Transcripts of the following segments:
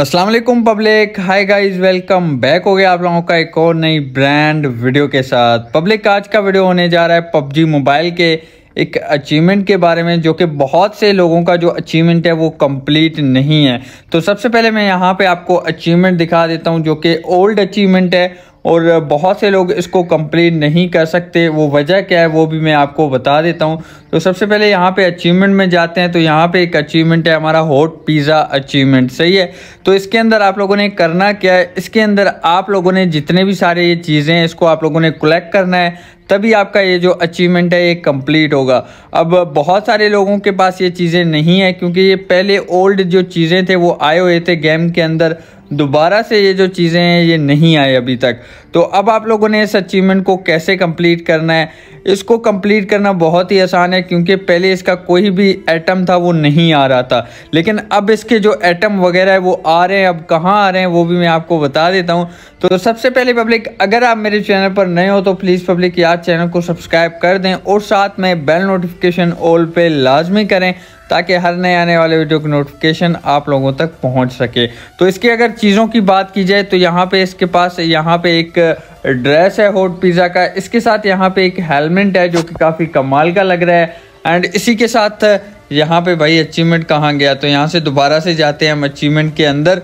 Aslam public hi guys welcome back हो गया आप लोगों का एक और नई ब्रांड वीडियो के साथ पब्लिक आज का वीडियो होने जा रहा है पबजी मोबाइल के एक अचीवमेंट के बारे में जो कि बहुत से लोगों का जो अचीवमेंट है वो कंप्लीट नहीं है तो सबसे पहले मैं यहाँ पे आपको अचीवमेंट दिखा देता हूँ जो कि ओल्ड अचीवमेंट है और बहुत से लोग इसको कंप्लेन नहीं कर सकते वो वजह क्या है वो भी मैं आपको बता देता हूँ तो सबसे पहले यहाँ पे अचीवमेंट में जाते हैं तो यहाँ पे एक अचीवमेंट है हमारा हॉट पिज़्ज़ा अचीवमेंट सही है तो इसके अंदर आप लोगों ने करना क्या है इसके अंदर आप लोगों ने जितने भी सारे ये चीज़ें हैं इसको आप लोगों ने कलेक्ट करना है तभी आपका ये जो अचीवमेंट है ये कंप्लीट होगा अब बहुत सारे लोगों के पास ये चीज़ें नहीं है क्योंकि ये पहले ओल्ड जो चीज़ें थे वो आए हुए थे गेम के अंदर दोबारा से ये जो चीज़ें हैं ये नहीं आई अभी तक तो अब आप लोगों ने इस अचीवमेंट को कैसे कंप्लीट करना है इसको कंप्लीट करना बहुत ही आसान है क्योंकि पहले इसका कोई भी एटम था वो नहीं आ रहा था लेकिन अब इसके जो एटम वगैरह है वो आ रहे हैं अब कहाँ आ रहे हैं वो भी मैं आपको बता देता हूँ तो सबसे पहले पब्लिक अगर आप मेरे चैनल पर नए हो तो प्लीज़ पब्लिक याद चैनल को सब्सक्राइब कर दें और साथ में बेल नोटिफिकेशन ऑल पर लाजमी करें ताकि हर नए आने वाले वीडियो की नोटिफिकेशन आप लोगों तक पहुंच सके तो इसकी अगर चीज़ों की बात की जाए तो यहाँ पे इसके पास यहाँ पे एक ड्रेस है हॉट पिज़्ज़ा का इसके साथ यहाँ पे एक हेलमेट है जो कि काफ़ी कमाल का लग रहा है एंड इसी के साथ यहाँ पे भाई अचीवमेंट कहाँ गया तो यहाँ से दोबारा से जाते हैं हम अचीवमेंट के अंदर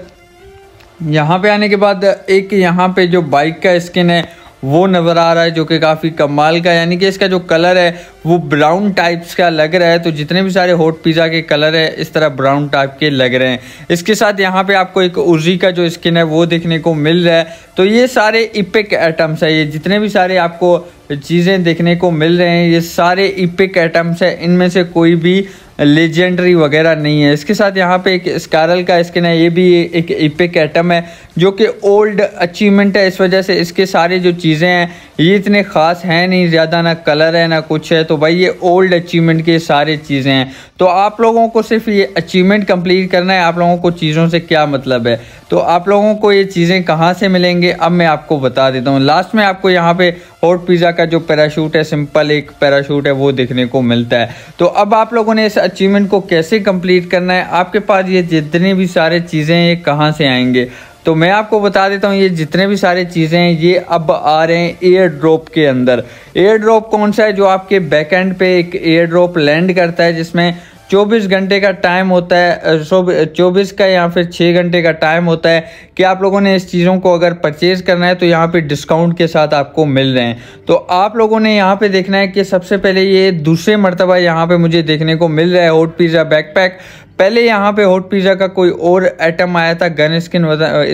यहाँ पे आने के बाद एक यहाँ पे जो बाइक का स्किन है वो नज़र आ रहा है जो कि काफ़ी कमाल का यानी कि इसका जो कलर है वो ब्राउन टाइप्स का लग रहा है तो जितने भी सारे हॉट पिज़्ज़ा के कलर है इस तरह ब्राउन टाइप के लग रहे हैं इसके साथ यहाँ पे आपको एक उर्जी का जो स्किन है वो देखने को मिल रहा है तो ये सारे इपिक आइटम्स है ये जितने भी सारे आपको चीज़ें देखने को मिल रहे हैं ये सारे इपिक आइटम्स है इनमें से कोई भी लेजेंडरी वगैरह नहीं है इसके साथ यहाँ पे एक स्कारल का स्किन है ये भी एक इपिक एटम है जो कि ओल्ड अचीवमेंट है इस वजह से इसके सारे जो चीज़ें हैं ये इतने ख़ास हैं नहीं ज़्यादा ना कलर है ना कुछ है तो भाई ये ओल्ड अचीवमेंट के सारे चीज़ें हैं तो आप लोगों को सिर्फ ये अचीवमेंट कंप्लीट करना है आप लोगों को चीज़ों से क्या मतलब है तो आप लोगों को ये चीज़ें कहाँ से मिलेंगे अब मैं आपको बता देता हूँ लास्ट में आपको यहाँ पर हॉट पिज़्ज़ा का जो पैराशूट है सिंपल एक पैराशूट है वो देखने को मिलता है तो अब आप लोगों ने इस अचीवमेंट को कैसे कंप्लीट करना है आपके पास ये जितनी भी सारे चीज़ें हैं ये कहाँ से आएंगे तो मैं आपको बता देता हूँ ये जितने भी सारे चीज़ें हैं ये अब आ रहे हैं एयर ड्रॉप के अंदर एयर ड्रॉप कौन सा है जो आपके बैकएंड पे एक एयर ड्रॉप लैंड करता है जिसमें चौबीस घंटे का टाइम होता है सो चौबीस का या फिर छः घंटे का टाइम होता है कि आप लोगों ने इस चीज़ों को अगर परचेज़ करना है तो यहाँ पे डिस्काउंट के साथ आपको मिल रहे हैं तो आप लोगों ने यहाँ पे देखना है कि सबसे पहले ये दूसरे मरतबा यहाँ पे मुझे देखने को मिल रहा है हॉट पिज़्ज़ा बैकपैक पहले यहाँ पे हॉट पिज़्ज़ा का कोई और आइटम आया था गन स्किन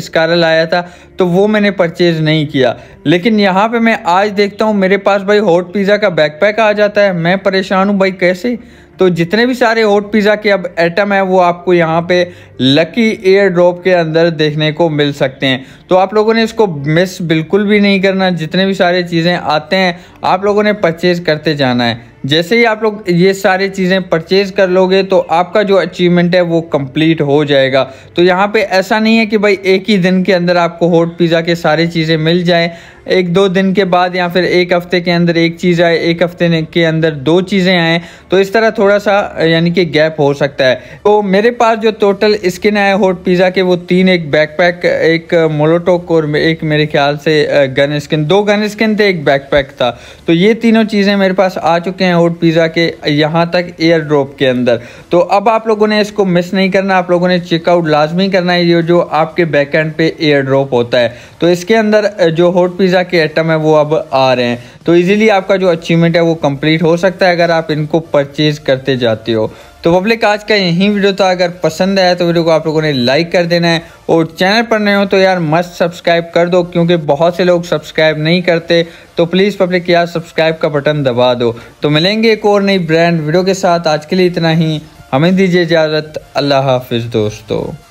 स्कारल आया था तो वो मैंने परचेज़ नहीं किया लेकिन यहाँ पर मैं आज देखता हूँ मेरे पास भाई हॉट पिज़्ज़ा का बैक आ जाता है मैं परेशान हूँ भाई कैसे तो जितने भी सारे हॉट पिज़्ज़ा के अब आइटम हैं वो आपको यहाँ पे लकी एयर ड्रॉप के अंदर देखने को मिल सकते हैं तो आप लोगों ने इसको मिस बिल्कुल भी नहीं करना जितने भी सारे चीज़ें आते हैं आप लोगों ने परचेज़ करते जाना है जैसे ही आप लोग ये सारी चीज़ें परचेज़ कर लोगे तो आपका जो अचीवमेंट है वो कंप्लीट हो जाएगा तो यहाँ पे ऐसा नहीं है कि भाई एक ही दिन के अंदर आपको हॉट पिज़्ज़ा के सारी चीज़ें मिल जाएं एक दो दिन के बाद या फिर एक हफ्ते के अंदर एक चीज़ आए एक हफ्ते के अंदर दो चीज़ें आएँ तो इस तरह थोड़ा सा यानी कि गैप हो सकता है तो मेरे पास जो टोटल स्किन है हॉट पिज़्ज़ा के वो तीन एक बैकपैक एक मोलोटोक और एक मेरे ख्याल से गन स्किन दो गन स्किन थे एक बैकपैक था तो ये तीनों चीज़ें मेरे पास आ चुके हैं हॉट पिज़्ज़ा के यहाँ तक एयर ड्रॉप के अंदर तो अब आप लोगों ने इसको मिस नहीं करना आप लोगों ने चेकआउट लाजमी करना है ये जो आपके बैक एंड पे एयर ड्रॉप होता है तो इसके अंदर जो हॉट पिज़्ज़ा के आइटम है वो अब आ रहे हैं तो इजीली आपका जो अचीवमेंट है वो कंप्लीट हो सकता है अगर आप इनको परचेज करते जाते हो तो पब्लिक आज का यही वीडियो था अगर पसंद आया तो वीडियो को आप लोगों ने लाइक कर देना है और चैनल पर नए हो तो यार मस्त सब्सक्राइब कर दो क्योंकि बहुत से लोग सब्सक्राइब नहीं करते तो प्लीज़ पब्लिक यार सब्सक्राइब का बटन दबा दो तो मिलेंगे एक और नई ब्रांड वीडियो के साथ आज के लिए इतना ही हमें दीजिए इजाज़त अल्लाह हाफिज़ दोस्तों